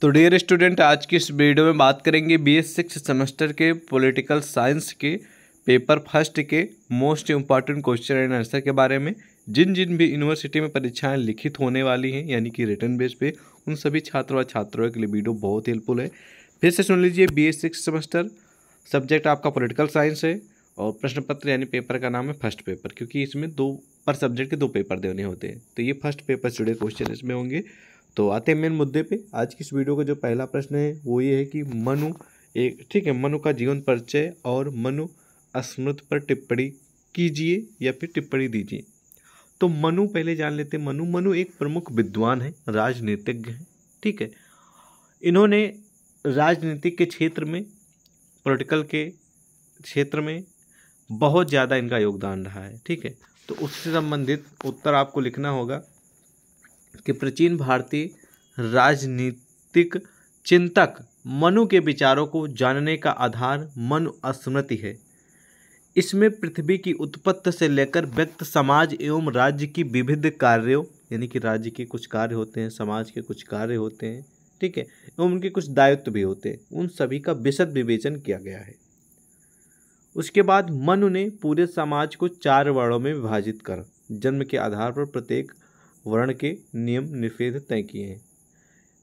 तो dear student आज की इस वीडियो में बात करेंगे बी एस सिक्स सेमेस्टर के पॉलिटिकल साइंस के पेपर फर्स्ट के most important question and answer के बारे में जिन जिन भी यूनिवर्सिटी में परीक्षाएं लिखित होने वाली हैं यानी कि रिटर्न बेस पे उन सभी छात्रों और छात्राओं के लिए वीडियो बहुत हेल्पफुल है फिर से सुन लीजिए B S six semester subject आपका पोलिटिकल साइंस है और प्रश्न पत्र यानी पेपर का नाम है फर्स्ट पेपर क्योंकि इसमें दो पर सब्जेक्ट के दो पेपर देने होते हैं तो ये फर्स्ट पेपर जुड़े क्वेश्चन इसमें होंगे तो आते हैं मेन मुद्दे पे आज की इस वीडियो का जो पहला प्रश्न है वो ये है कि मनु एक ठीक है मनु का जीवन परिचय और मनु स्मृत पर टिप्पणी कीजिए या फिर टिप्पणी दीजिए तो मनु पहले जान लेते मनु मनु एक प्रमुख विद्वान है राजनीतिज्ञ हैं ठीक है इन्होंने राजनीति के क्षेत्र में पॉलिटिकल के क्षेत्र में बहुत ज़्यादा इनका योगदान रहा है ठीक है तो उससे संबंधित उत्तर आपको लिखना होगा कि प्राचीन भारतीय राजनीतिक चिंतक मनु के विचारों को जानने का आधार मनु स्मृति है इसमें पृथ्वी की उत्पत्ति से लेकर व्यक्त समाज एवं राज्य की विविध कार्यों यानी कि राज्य के कुछ कार्य होते हैं समाज के कुछ कार्य होते हैं ठीक है एवं उनके कुछ दायित्व भी होते हैं उन सभी का विशद विवेचन किया गया है उसके बाद मनु ने पूरे समाज को चार वर्णों में विभाजित कर जन्म के आधार पर प्रत्येक वर्ण के नियम निषेध तय किए हैं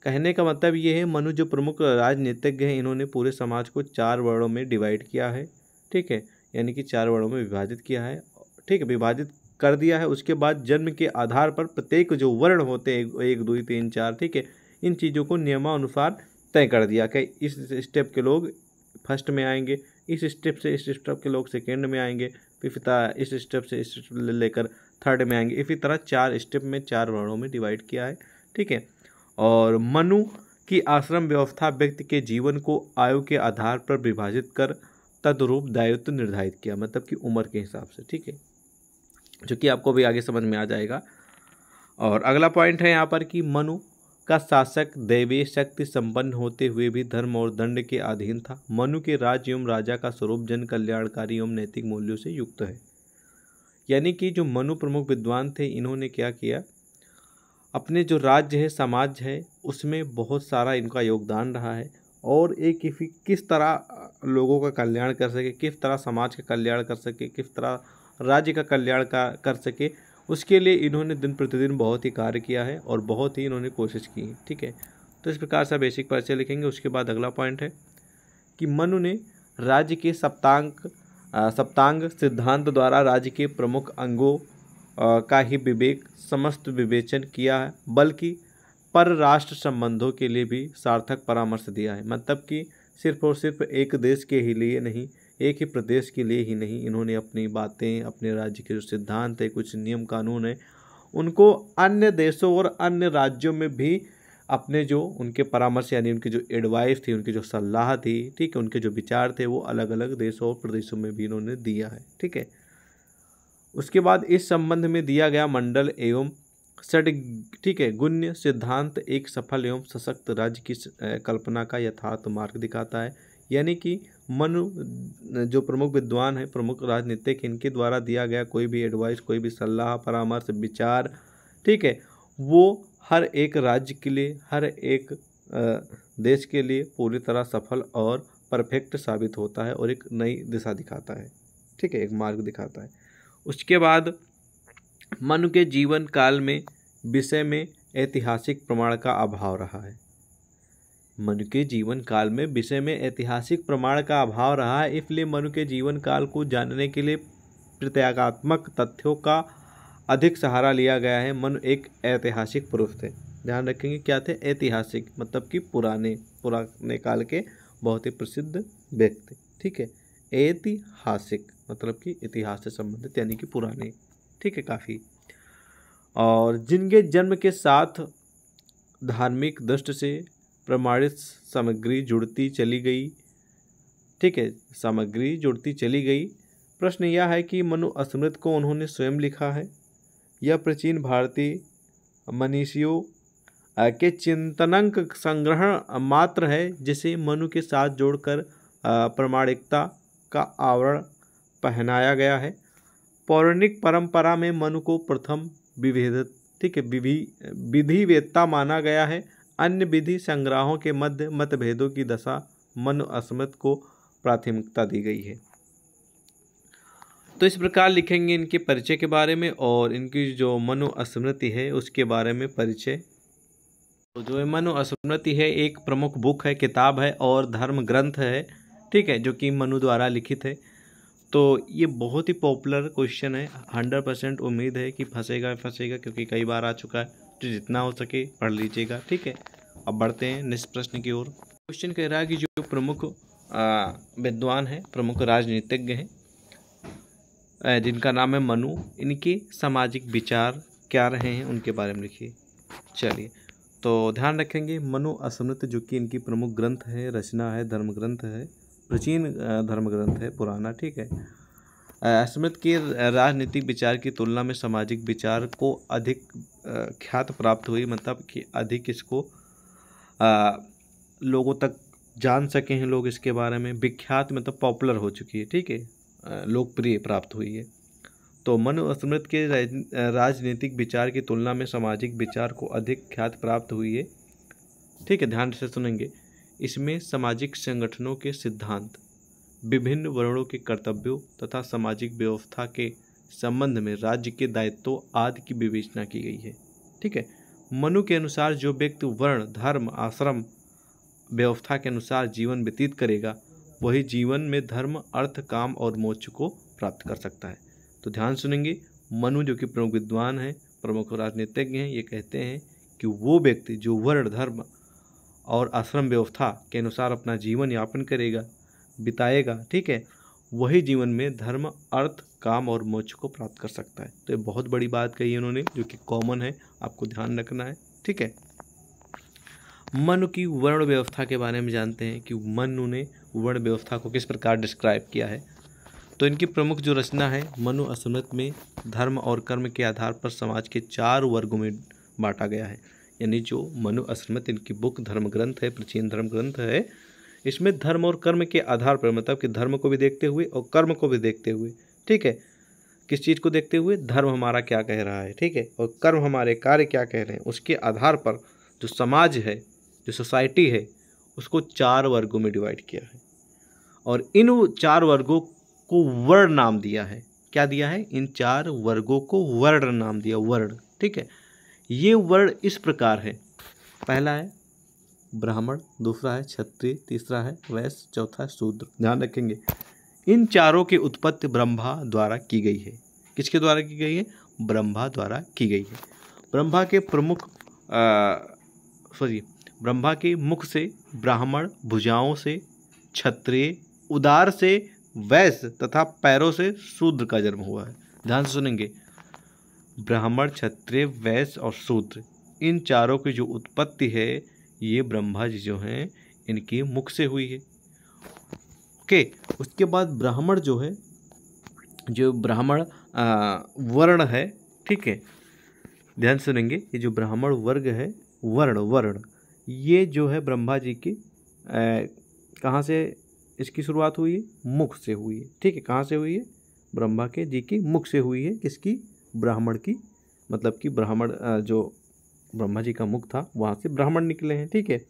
कहने का मतलब ये है मनु जो प्रमुख राजनीतिज्ञ हैं इन्होंने पूरे समाज को चार वर्णों में डिवाइड किया है ठीक है यानी कि चार वर्णों में विभाजित किया है ठीक है विभाजित कर दिया है उसके बाद जन्म के आधार पर प्रत्येक जो वर्ण होते हैं एक दो तीन चार ठीक है इन चीज़ों को नियमानुसार तय कर दिया कि इस स्टेप के लोग फर्स्ट में आएंगे इस स्टेप से इस स्टेप के लोग सेकेंड में आएंगे फिफ्थ इस स्टेप से इस स्टेप लेकर थर्ड में आएंगे इसी तरह चार स्टेप में चार वर्णों में डिवाइड किया है ठीक है और मनु की आश्रम व्यवस्था व्यक्ति के जीवन को आयु के आधार पर विभाजित कर तदरूप दायित्व निर्धारित किया मतलब कि उम्र के हिसाब से ठीक है जो कि आपको भी आगे समझ में आ जाएगा और अगला पॉइंट है यहाँ पर कि मनु का शासक दैवीय शक्ति संपन्न होते हुए भी धर्म और दंड के अधीन था मनु के राज्य एवं राजा का स्वरूप जन कल्याणकारी एवं नैतिक मूल्यों से युक्त है यानी कि जो मनु प्रमुख विद्वान थे इन्होंने क्या किया अपने जो राज्य है समाज है उसमें बहुत सारा इनका योगदान रहा है और एक किस तरह लोगों का कल्याण कर सके किस तरह समाज का कल्याण कर सके किस तरह राज्य का कल्याण का कर सके उसके लिए इन्होंने दिन प्रतिदिन बहुत ही कार्य किया है और बहुत ही इन्होंने कोशिश की है ठीक है तो इस प्रकार से बेसिक परिचय लिखेंगे उसके बाद अगला पॉइंट है कि मनु ने राज्य के सप्तांक सप्तांग सिद्धांत द्वारा राज्य के प्रमुख अंगों का ही विवेक समस्त विवेचन किया है बल्कि पर राष्ट्र संबंधों के लिए भी सार्थक परामर्श दिया है मतलब कि सिर्फ और सिर्फ एक देश के ही लिए नहीं एक ही प्रदेश के लिए ही नहीं इन्होंने अपनी बातें अपने राज्य के जो सिद्धांत है कुछ नियम कानून है उनको अन्य देशों और अन्य राज्यों में भी अपने जो उनके परामर्श यानी उनकी जो एडवाइस थी उनकी जो सलाह थी ठीक है उनके जो विचार थे वो अलग अलग देशों और प्रदेशों में भी इन्होंने दिया है ठीक है उसके बाद इस संबंध में दिया गया मंडल एवं सट ठीक है गुण्य सिद्धांत एक सफल एवं सशक्त राज्य की कल्पना का यथार्थ मार्ग दिखाता है यानी कि मनु जो प्रमुख विद्वान है प्रमुख राजनीतिक इनके द्वारा दिया गया कोई भी एडवाइस कोई भी सलाह परामर्श विचार ठीक है वो हर एक राज्य के लिए हर एक देश के लिए पूरी तरह सफल और परफेक्ट साबित होता है और एक नई दिशा दिखाता है ठीक है एक मार्ग दिखाता है उसके बाद मनु के जीवन काल में विषय में ऐतिहासिक प्रमाण का अभाव रहा है मनु के जीवन काल में विषय में ऐतिहासिक प्रमाण का अभाव रहा है इसलिए मनु के जीवन काल को जानने के लिए प्रत्यागात्मक तथ्यों का अधिक सहारा लिया गया है मनु एक ऐतिहासिक पुरुष थे ध्यान रखेंगे क्या थे ऐतिहासिक मतलब कि पुराने पुराने काल के बहुत ही प्रसिद्ध व्यक्ति ठीक है ऐतिहासिक मतलब कि इतिहास से संबंधित यानी कि पुराने ठीक है काफ़ी और जिनके जन्म के साथ धार्मिक दृष्टि से प्रमाणित सामग्री जुड़ती चली गई ठीक है सामग्री जुड़ती चली गई प्रश्न यह है कि मनु अस्मृत को उन्होंने स्वयं लिखा है यह प्राचीन भारतीय मनीषियों के चिंतनक संग्रहण मात्र है जिसे मनु के साथ जोड़कर प्रमाणिकता का आवरण पहनाया गया है पौराणिक परंपरा में मनु को प्रथम विभेद ठीक है विधि विधिवेत्ता माना गया है अन्य विधि संग्रहों के मध्य मतभेदों की दशा मनु अस्मृत को प्राथमिकता दी गई है तो इस प्रकार लिखेंगे इनके परिचय के बारे में और इनकी जो मनोस्मृति है उसके बारे में परिचय तो जो मनोस्मृति है एक प्रमुख बुक है किताब है और धर्म ग्रंथ है ठीक है जो कि मनु द्वारा लिखित है तो ये बहुत ही पॉपुलर क्वेश्चन है हंड्रेड परसेंट उम्मीद है कि फंसेगा फंसेगा क्योंकि कई बार आ चुका है तो जितना हो सके पढ़ लीजिएगा ठीक है अब बढ़ते हैं निष्ठ प्रश्न की ओर क्वेश्चन कह रहा है कि जो प्रमुख विद्वान है प्रमुख राजनीतिज्ञ हैं जिनका नाम है मनु इनके सामाजिक विचार क्या रहे हैं उनके बारे में लिखिए चलिए तो ध्यान रखेंगे मनु असमृत जो कि इनकी प्रमुख ग्रंथ है रचना है धर्म ग्रंथ है प्राचीन धर्म ग्रंथ है पुराना ठीक है असमृत के राजनीतिक विचार की तुलना में सामाजिक विचार को अधिक ख्यात प्राप्त हुई मतलब कि अधिक इसको आ, लोगों तक जान सके हैं लोग इसके बारे में विख्यात मतलब पॉपुलर हो चुकी है ठीक है लोकप्रिय प्राप्त हुई है तो मनुस्मृत के राजनीतिक विचार की तुलना में सामाजिक विचार को अधिक ख्यात प्राप्त हुई है ठीक है ध्यान से सुनेंगे इसमें सामाजिक संगठनों के सिद्धांत विभिन्न वर्णों के कर्तव्यों तथा सामाजिक व्यवस्था के संबंध में राज्य के दायित्व आदि की विवेचना की गई है ठीक है मनु के अनुसार जो व्यक्ति वर्ण धर्म आश्रम व्यवस्था के अनुसार जीवन व्यतीत करेगा वही जीवन में धर्म अर्थ काम और मोक्ष को प्राप्त कर सकता है तो ध्यान सुनेंगे मनु जो कि प्रमुख विद्वान हैं प्रमुख राजनीतिज्ञ हैं ये कहते हैं कि वो व्यक्ति जो वर्ण धर्म और आश्रम व्यवस्था के अनुसार अपना जीवन यापन करेगा बिताएगा ठीक है वही जीवन में धर्म अर्थ काम और मोक्ष को प्राप्त कर सकता है तो ये बहुत बड़ी बात कही उन्होंने जो कि कॉमन है आपको ध्यान रखना है ठीक है मनु की वर्ण व्यवस्था के बारे में जानते हैं कि मनु ने वर्ण व्यवस्था को किस प्रकार डिस्क्राइब किया है तो इनकी प्रमुख जो रचना है मनु असमृत में धर्म और कर्म के आधार पर समाज के चार वर्गों में बांटा गया है यानी जो मनु असमृत इनकी बुक धर्म ग्रंथ है प्राचीन धर्म ग्रंथ है इसमें धर्म और कर्म के आधार पर मतलब कि धर्म को भी देखते हुए और कर्म को भी देखते हुए ठीक है किस चीज़ को देखते हुए धर्म हमारा क्या कह रहा है ठीक है और कर्म हमारे कार्य क्या कह रहे हैं उसके आधार पर जो समाज है जो सोसाइटी है उसको चार वर्गों में डिवाइड किया है और इन चार वर्गों को वर्ण नाम दिया है क्या दिया है इन चार वर्गों को वर्ण नाम दिया वर्ण ठीक है ये वर्ण इस प्रकार है पहला है ब्राह्मण दूसरा है क्षत्रिय तीसरा है वैश्य चौथा है शूद्र ध्यान रखेंगे इन चारों की उत्पत्ति ब्रह्मा द्वारा की गई है किसके द्वारा की गई है ब्रह्मा द्वारा की गई है ब्रह्मा के प्रमुख सॉरी ब्रह्मा के मुख से ब्राह्मण भुजाओं से क्षत्रिय उदार से वैश्य तथा पैरों से शूद्र का जन्म हुआ है ध्यान से सुनेंगे ब्राह्मण क्षत्रिय वैश्य और शूद्र इन चारों की जो उत्पत्ति है ये ब्रह्मा जी जो हैं इनकी मुख से हुई है ओके उसके बाद ब्राह्मण जो है जो ब्राह्मण वर्ण है ठीक है ध्यान सुनेंगे ये जो ब्राह्मण वर्ग है वर्ण वर्ण ये जो है ब्रह्मा जी की कहाँ से इसकी शुरुआत हुई है मुख से हुई है ठीक है कहाँ से हुई है ब्रह्मा के जी की मुख से हुई है किसकी ब्राह्मण की मतलब कि ब्राह्मण जो ब्रह्मा जी का मुख था वहाँ से ब्राह्मण निकले हैं ठीक है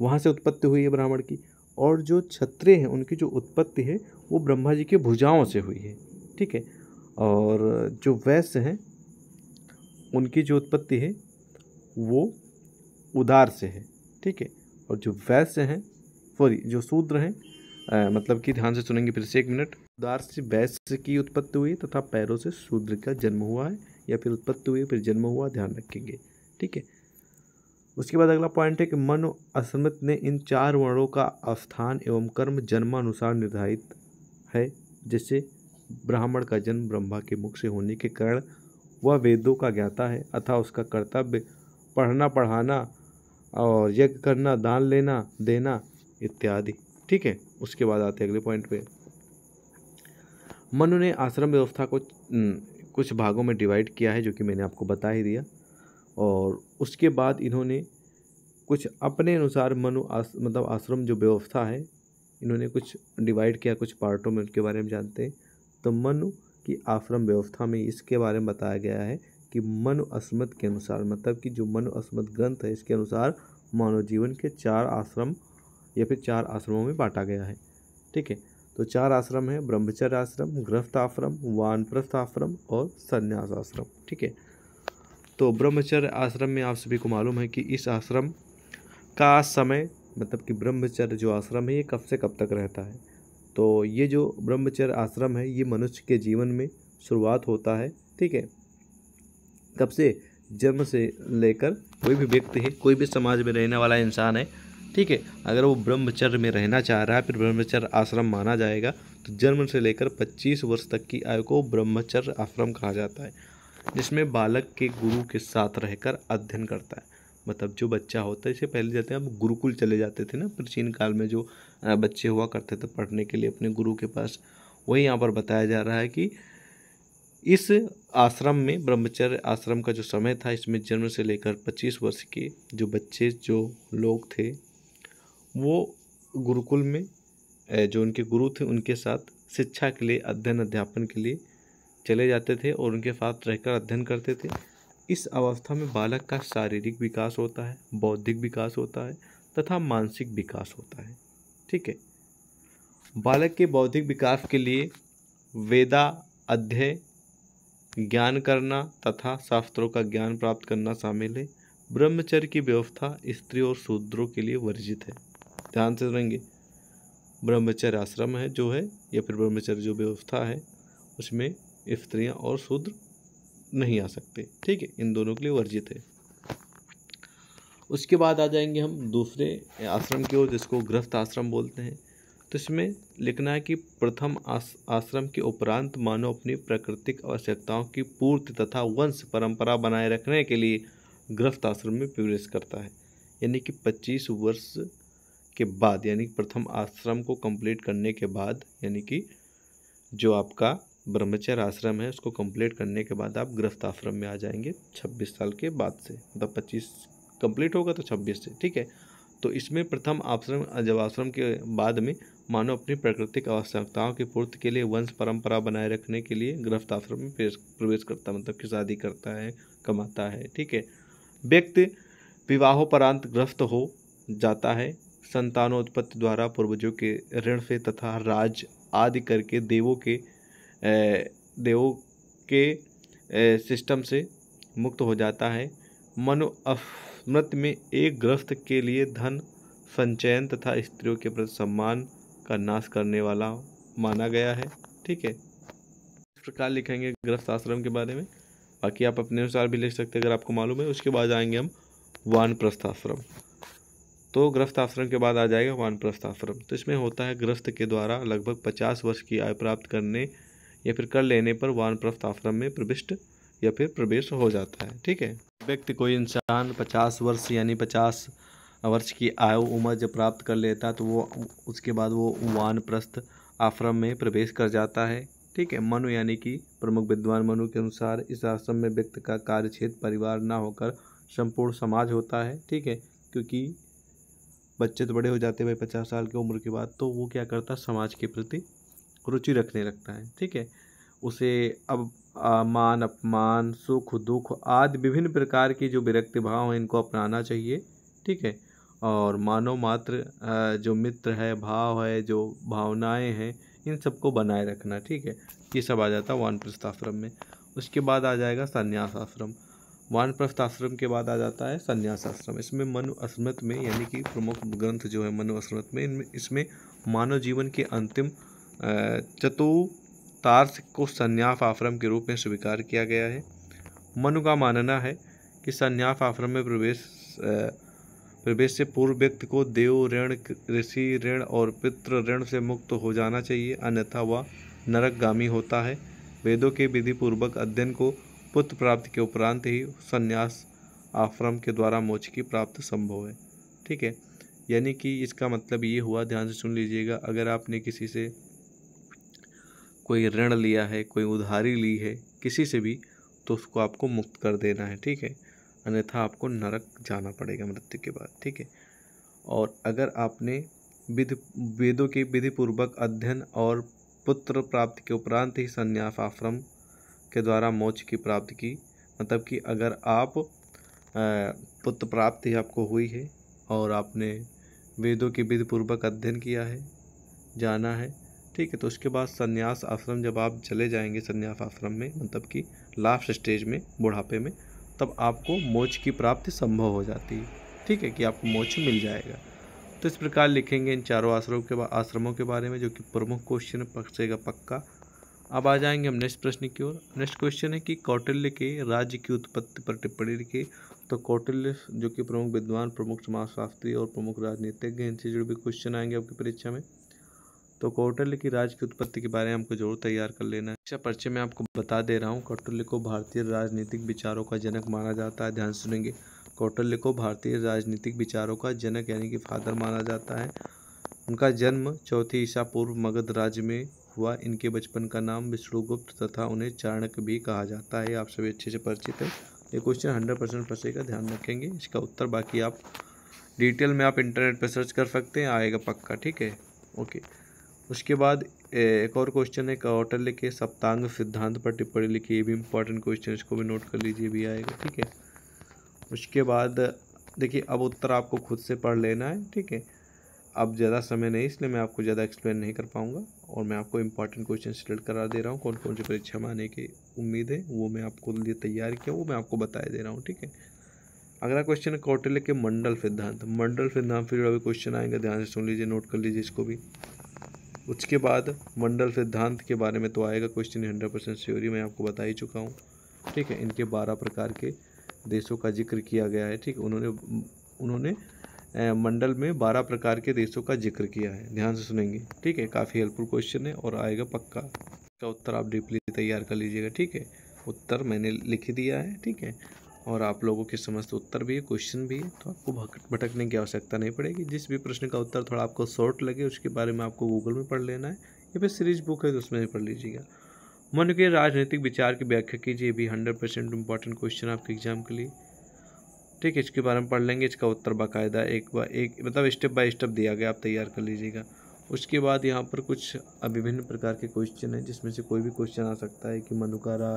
वहाँ से उत्पत्ति हुई है ब्राह्मण की और जो छत्रे हैं उनकी जो उत्पत्ति है वो ब्रह्मा जी के भुजाओं से हुई है ठीक है और जो वैश्य हैं उनकी जो उत्पत्ति है वो उदार से है ठीक है और जो वैश्य हैं सॉरी जो शूद्र हैं आ, मतलब कि ध्यान से सुनेंगे फिर से एक मिनट उदार से वैश्य की उत्पत्ति हुई तथा पैरों से शूद्र का जन्म हुआ है या फिर उत्पत्ति हुई फिर जन्म हुआ ध्यान रखेंगे ठीक है उसके बाद अगला पॉइंट है कि मनु असमित ने इन चार वर्णों का स्थान एवं कर्म जन्मानुसार निर्धारित है जैसे ब्राह्मण का जन्म ब्रह्मा के मुख से होने के कारण वह वेदों का ज्ञाता है अथा उसका कर्तव्य पढ़ना पढ़ाना और यज्ञ करना दान लेना देना इत्यादि ठीक है उसके बाद आते हैं अगले पॉइंट पे मनु ने आश्रम व्यवस्था को हम्म, कुछ भागों में डिवाइड किया है जो कि मैंने आपको बता ही दिया और उसके बाद इन्होंने कुछ अपने अनुसार मनु आस, मतलब आश्रम जो व्यवस्था है इन्होंने कुछ डिवाइड किया कुछ पार्टों में उनके बारे में जानते हैं तो मनु की आश्रम व्यवस्था में इसके बारे में बताया गया है कि मनु अस्मत के अनुसार मतलब कि जो मनु अस्मत ग्रंथ है इसके अनुसार मानव जीवन के चार आश्रम या फिर चार आश्रमों में बांटा गया है ठीक है तो चार आश्रम है ब्रह्मचर्य आश्रम ग्रस्थ आश्रम वानप्रस्थ आश्रम और संन्यास आश्रम ठीक है तो ब्रह्मचर्य आश्रम में आप सभी को मालूम है कि इस आश्रम का समय मतलब कि ब्रह्मचर्य जो आश्रम है ये कब से कब तक रहता है तो ये जो ब्रह्मचर्य आश्रम है ये मनुष्य के जीवन में शुरुआत होता है ठीक है कब से जन्म से लेकर कोई भी व्यक्ति है कोई भी समाज में रहने वाला इंसान है ठीक है अगर वो ब्रह्मचर्य में रहना चाह रहा है फिर ब्रह्मचर्य आश्रम माना जाएगा तो जन्म से लेकर 25 वर्ष तक की आयु को ब्रह्मचर्य आश्रम कहा जाता है जिसमें बालक के गुरु के साथ रहकर अध्ययन करता है मतलब जो बच्चा होता है इसे पहले जाते हैं अब गुरुकुल चले जाते थे ना प्राचीन काल में जो बच्चे हुआ करते थे पढ़ने के लिए अपने गुरु के पास वही यहाँ पर बताया जा रहा है कि इस आश्रम में ब्रह्मचर्य आश्रम का जो समय था इसमें जन्म से लेकर 25 वर्ष के जो बच्चे जो लोग थे वो गुरुकुल में जो उनके गुरु थे उनके साथ शिक्षा के लिए अध्ययन अध्यापन के लिए चले जाते थे और उनके साथ रहकर अध्ययन करते थे इस अवस्था में बालक का शारीरिक विकास होता है बौद्धिक विकास होता है तथा मानसिक विकास होता है ठीक है बालक के बौद्धिक विकास के लिए वेदा अध्यय ज्ञान करना तथा शास्त्रों का ज्ञान प्राप्त करना शामिल है ब्रह्मचर्य की व्यवस्था स्त्री और शूद्रों के लिए वर्जित है ध्यान से सुनेंगे ब्रह्मचर्य आश्रम है जो है या फिर ब्रह्मचर्य जो व्यवस्था है उसमें स्त्रियाँ और शूद्र नहीं आ सकते ठीक है इन दोनों के लिए वर्जित है उसके बाद आ जाएंगे हम दूसरे आश्रम की ओर जिसको ग्रस्त आश्रम बोलते हैं तो इसमें लिखना है कि प्रथम आस, आश्रम के उपरांत मानव अपनी प्राकृतिक आवश्यकताओं की पूर्ति तथा वंश परंपरा बनाए रखने के लिए ग्रस्त आश्रम में प्रवेश करता है यानी कि 25 वर्ष के बाद यानी प्रथम आश्रम को कंप्लीट करने के बाद यानी कि जो आपका ब्रह्मचर्य आश्रम है उसको कंप्लीट करने के बाद आप गृहस्थ आश्रम में आ जाएंगे 26 साल के बाद से मतलब 25 कंप्लीट होगा तो 26 से ठीक है तो इसमें प्रथम आश्रम जब आश्रम के बाद में मानो अपनी प्राकृतिक आवश्यकताओं की पूर्ति के लिए वंश परंपरा बनाए रखने के लिए गृहस्थ आश्रम में प्रवेश करता मतलब कि शादी करता है कमाता है ठीक है व्यक्ति विवाहोपरांत ग्रस्त हो जाता है संतानोत्पत्ति द्वारा पूर्वजों के ऋण से तथा राज आदि करके देवों के देवों के सिस्टम से मुक्त हो जाता है मनु अस्मृत में एक ग्रस्त के लिए धन संचयन तथा स्त्रियों के प्रति सम्मान का नाश करने वाला माना गया है ठीक है इस प्रकार लिखेंगे ग्रस्त आश्रम के बारे में बाकी आप अपने अनुसार भी लिख सकते हैं अगर आपको मालूम है उसके बाद आएंगे हम वान प्रस्थ आश्रम तो ग्रस्त आश्रम के बाद आ जाएगा वानप्रस्थ आश्रम तो इसमें होता है ग्रस्त के द्वारा लगभग पचास वर्ष की आयु प्राप्त करने या फिर कर लेने पर वानप्रस्थ आश्रम में प्रविष्ट या फिर प्रवेश हो जाता है ठीक है व्यक्ति कोई इंसान पचास वर्ष यानी पचास वर्ष की आयु उम्र जब प्राप्त कर लेता है तो वो उसके बाद वो वानप्रस्थ आश्रम में प्रवेश कर जाता है ठीक है मनु यानी कि प्रमुख विद्वान मनु के अनुसार इस आश्रम में व्यक्ति का कार्य क्षेत्र परिवार ना होकर संपूर्ण समाज होता है ठीक है क्योंकि बच्चे तो बड़े हो जाते भाई पचास साल की उम्र के बाद तो वो क्या करता है समाज के प्रति रुचि रखने लगता है ठीक है उसे अब आ, मान अपमान सुख दुख आदि विभिन्न प्रकार के जो विरक्ति भाव हैं इनको अपनाना चाहिए ठीक है और मानव मात्र जो मित्र है भाव है जो भावनाएं हैं इन सबको बनाए रखना ठीक है ये सब आ जाता है वान प्रस्थाश्रम में उसके बाद आ जाएगा संन्यास आश्रम वानप्रस्थ आश्रम के बाद आ जाता है संन्यास आश्रम इसमें मनु अस्मृत में यानी कि प्रमुख ग्रंथ जो है मनु अस्मृत में इनमें इसमें मानव जीवन के अंतिम चतुतार्थ को संन्यास आश्रम के रूप में स्वीकार किया गया है मनु का मानना है कि संन्यास आश्रम में प्रवेश प्रवेश से पूर्व व्यक्ति को देव ऋण ऋषि ऋण और पितृ ऋण से मुक्त हो जाना चाहिए अन्यथा वह नरकगामी होता है वेदों के विधिपूर्वक अध्ययन को पुत्र प्राप्ति के उपरांत ही संन्यास आश्रम के द्वारा मोक्ष की प्राप्त संभव है ठीक है यानी कि इसका मतलब ये हुआ ध्यान से सुन लीजिएगा अगर आपने किसी से कोई ऋण लिया है कोई उधारी ली है किसी से भी तो उसको आपको मुक्त कर देना है ठीक है अन्यथा आपको नरक जाना पड़ेगा मृत्यु के बाद ठीक है और अगर आपने विधि वेदों के विधिपूर्वक अध्ययन और पुत्र प्राप्ति के उपरांत ही संन्यास आश्रम के द्वारा मोक्ष की प्राप्ति की मतलब कि अगर आप पुत्र प्राप्ति आपको हुई है और आपने वेदों की विधि पूर्वक अध्ययन किया है जाना है ठीक है तो उसके बाद संन्यास आश्रम जब आप चले जाएंगे संन्यास आश्रम में मतलब कि लास्ट स्टेज में बुढ़ापे में तब आपको मोक्ष की प्राप्ति संभव हो जाती है ठीक है कि आपको मोक्ष मिल जाएगा तो इस प्रकार लिखेंगे इन चारों आश्रमों के आश्रमों के बारे में जो कि प्रमुख क्वेश्चन पक्षेगा पक्का अब आ जाएंगे हम नेक्स्ट प्रश्न की ओर नेक्स्ट क्वेश्चन है कि कौटिल्य के राज्य की उत्पत्ति पर टिप्पणी लिखे तो कौटिल्य जो कि प्रमुख विद्वान प्रमुख समाजशास्त्री और प्रमुख राजनीतिज्ञ इनसे जुड़े भी क्वेश्चन आएंगे आपकी परीक्षा में तो कौटिल्य की राज्य की उत्पत्ति के बारे में हमको जरूर तैयार कर लेना है अच्छा, परिचय में आपको बता दे रहा हूँ कौटिल्य को भारतीय राजनीतिक विचारों का जनक माना जाता है ध्यान सुनेंगे कौटिल्य को भारतीय राजनीतिक विचारों का जनक यानी कि फादर माना जाता है उनका जन्म चौथी ईसा पूर्व मगध राज्य में हुआ इनके बचपन का नाम विष्णुगुप्त तथा उन्हें चाणक्य भी कहा जाता है आप सभी अच्छे से परिचित है ये क्वेश्चन हंड्रेड परसेंट फंसेगा ध्यान रखेंगे इसका उत्तर बाकी आप डिटेल में आप इंटरनेट पर सर्च कर सकते हैं आएगा पक्का ठीक है ओके उसके बाद एक और क्वेश्चन है कौटल के सप्तांग सिद्धांत पर टिप्पणी लिखी ये भी इंपॉर्टेंट क्वेश्चन इसको भी नोट कर लीजिए भी आएगा ठीक है उसके बाद देखिए अब उत्तर आपको खुद से पढ़ लेना है ठीक है अब ज़्यादा समय नहीं इसलिए मैं आपको ज़्यादा एक्सप्लेन नहीं कर पाऊँगा और मैं आपको इंपॉर्टेंट क्वेश्चन सिलेक्ट करा दे रहा हूँ कौन कौन सी परीक्षा में आने की उम्मीद है वो मैं आपको लिए तैयार किया वो मैं आपको बताया दे रहा हूँ ठीक है अगला क्वेश्चन है कौटिल्य के मंडल सिद्धांत मंडल सिद्धांत फिर अभी क्वेश्चन आएंगे ध्यान से सुन लीजिए नोट कर लीजिए इसको भी उसके बाद मंडल सिद्धांत के बारे में तो आएगा क्वेश्चन हंड्रेड परसेंट श्योरी मैं आपको बता ही चुका हूँ ठीक है इनके बारह प्रकार के देशों का जिक्र किया गया है ठीक उन्होंने उन्होंने मंडल में बारह प्रकार के देशों का जिक्र किया है ध्यान से सुनेंगे ठीक है काफ़ी हेल्पफुल क्वेश्चन है और आएगा पक्का इसका उत्तर आप डीपली तैयार कर लीजिएगा ठीक है उत्तर मैंने लिख दिया है ठीक है और आप लोगों के समस्त उत्तर भी है क्वेश्चन भी है तो आपको भटकने की आवश्यकता नहीं पड़ेगी जिस भी प्रश्न का उत्तर थोड़ा आपको शॉर्ट लगे उसके बारे में आपको गूगल में पढ़ लेना है या फिर सीरीज बुक है तो उसमें भी पढ़ लीजिएगा मन के राजनीतिक विचार की व्याख्या कीजिए भी हंड्रेड परसेंट इंपॉर्टेंट क्वेश्चन आपके एग्जाम के लिए ठीक है इसके बारे में पढ़ लेंगे इसका उत्तर बाकायदा एक बार एक मतलब स्टेप बाय स्टेप दिया गया आप तैयार कर लीजिएगा उसके बाद यहाँ पर कुछ विभिन्न प्रकार के क्वेश्चन हैं जिसमें से कोई भी क्वेश्चन आ सकता है कि मनु का रा,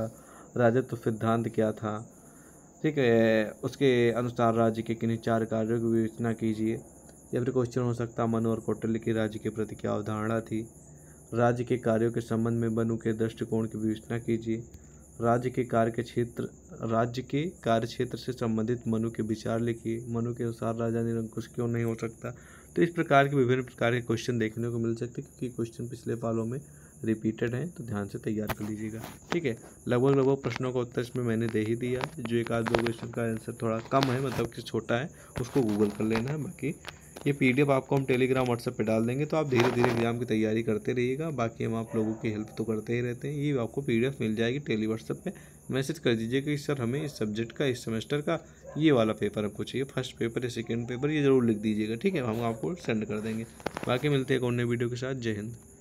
राजत्व सिद्धांत क्या था ठीक है उसके अनुसार राज्य के किन्हीं चार कार्यों की विवेचना कीजिए या फिर क्वेश्चन हो सकता मनु और कौटल्य की राज्य के प्रति क्या अवधारणा थी राज्य के कार्यों के संबंध में मनु के दृष्टिकोण की विवेचना कीजिए राज्य के कार्य के क्षेत्र राज्य के कार्य क्षेत्र से संबंधित मनु के विचार लिखिए मनु के अनुसार राजा निरंकुश क्यों नहीं हो सकता तो इस प्रकार के विभिन्न प्रकार के क्वेश्चन देखने को मिल सकते हैं क्योंकि क्वेश्चन पिछले पालों में रिपीटेड हैं तो ध्यान से तैयार कर लीजिएगा ठीक है लगभग लगभग प्रश्नों का उत्तर इसमें मैंने दे ही दिया जो एक आध दो क्वेश्चन का आंसर थोड़ा कम है मतलब कि छोटा है उसको गूगल कर लेना है बाकी ये पीडीएफ आपको हम टेलीग्राम व्हाट्सएप पे डाल देंगे तो आप धीरे धीरे एग्जाम की तैयारी करते रहिएगा बाकी हम आप लोगों की हेल्प तो करते ही रहते हैं ये आपको पीडीएफ मिल जाएगी टेली व्हाट्सएप पर मैसेज कर दीजिए कि सर हमें इस सब्जेक्ट का इस सेमेस्टर का ये वाला पेपर हमको चाहिए फर्स्ट पेपर या सेकेंड पेपर ये जरूर लिख दीजिएगा ठीक है हम आपको सेंड कर देंगे बाकी मिलते हैं एक और नए वीडियो के साथ जय हिंद